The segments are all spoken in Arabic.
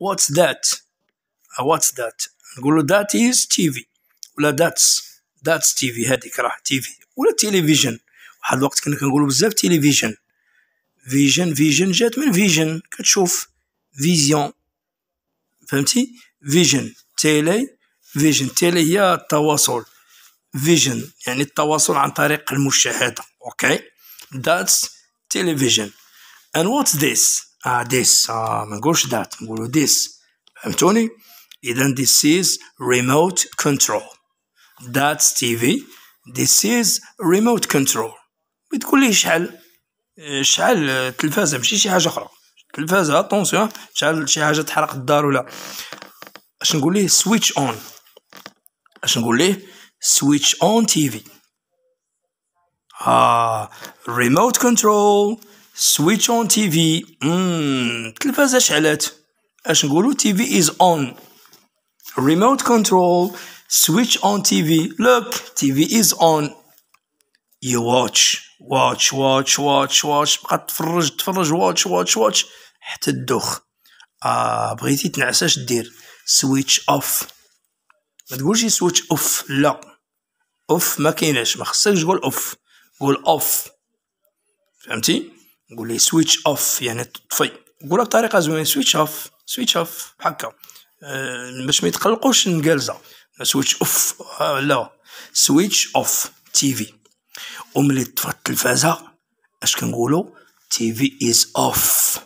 واتس ذات واتس ذات نقول له ذات از تي في ولا ذاتس ذاتس تي في هذيك راه تي في ولا تيليفيجن واحد الوقت كنا كنقولوا بزاف تيليفيجن فيجن فيجن جات من فيجن كتشوف فيزيون فهمتي فيجن تيلي فيجن تيلي هي التواصل فيجن يعني التواصل عن طريق المشاهده اوكي ذاتس تيليفيجن and what's this آه this آه ما نقولش that نقولو this فهمتوني اذا this is remote control that's TV this is remote control بتقول لي شحال آه، شحال آه، التلفازه ماشي شي حاجه اخرى التلفازه اتونسيون شحال شي حاجه تحرق الدار ولا اش نقول ليه سويتش اون اش نقول ليه سويتش اون تي في اه ريموت كنترول سويتش اون تي في التلفازة شعلات اش نقولو تي في از اون ريموت كنترول سويتش اون تي في لوك تي في از اون يو واتش واتش واتش واتش واتش بقى تفرج تفرج واتش واتش واتش حتى الدوخ آه بغيتي تنعس اش دير سويتش اوف ما تقولش سويتش اوف لا اوف ما كاينش ما خصكش تقول اوف قول اوف فهمتي نقول لي سويتش اوف يعني طفي نقولها بطريقه زوينه سويتش اوف سويتش اوف هكا آه، باش ما يتقلقوش النقالزه سويتش اوف لا سويتش اوف تي في وملي طفات التلفازه اش كنقولوا تي في از اوف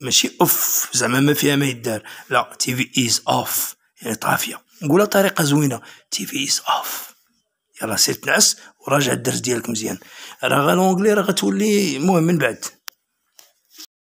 ماشي اوف زعما ما فيها ما يدار لا تي في از اوف يعني طافيه نقولها بطريقه زوينه تي في از اوف يلا سير تنعس وراجع الدرس ديالك مزيان راه لونجلي راه غتولي المهم من بعد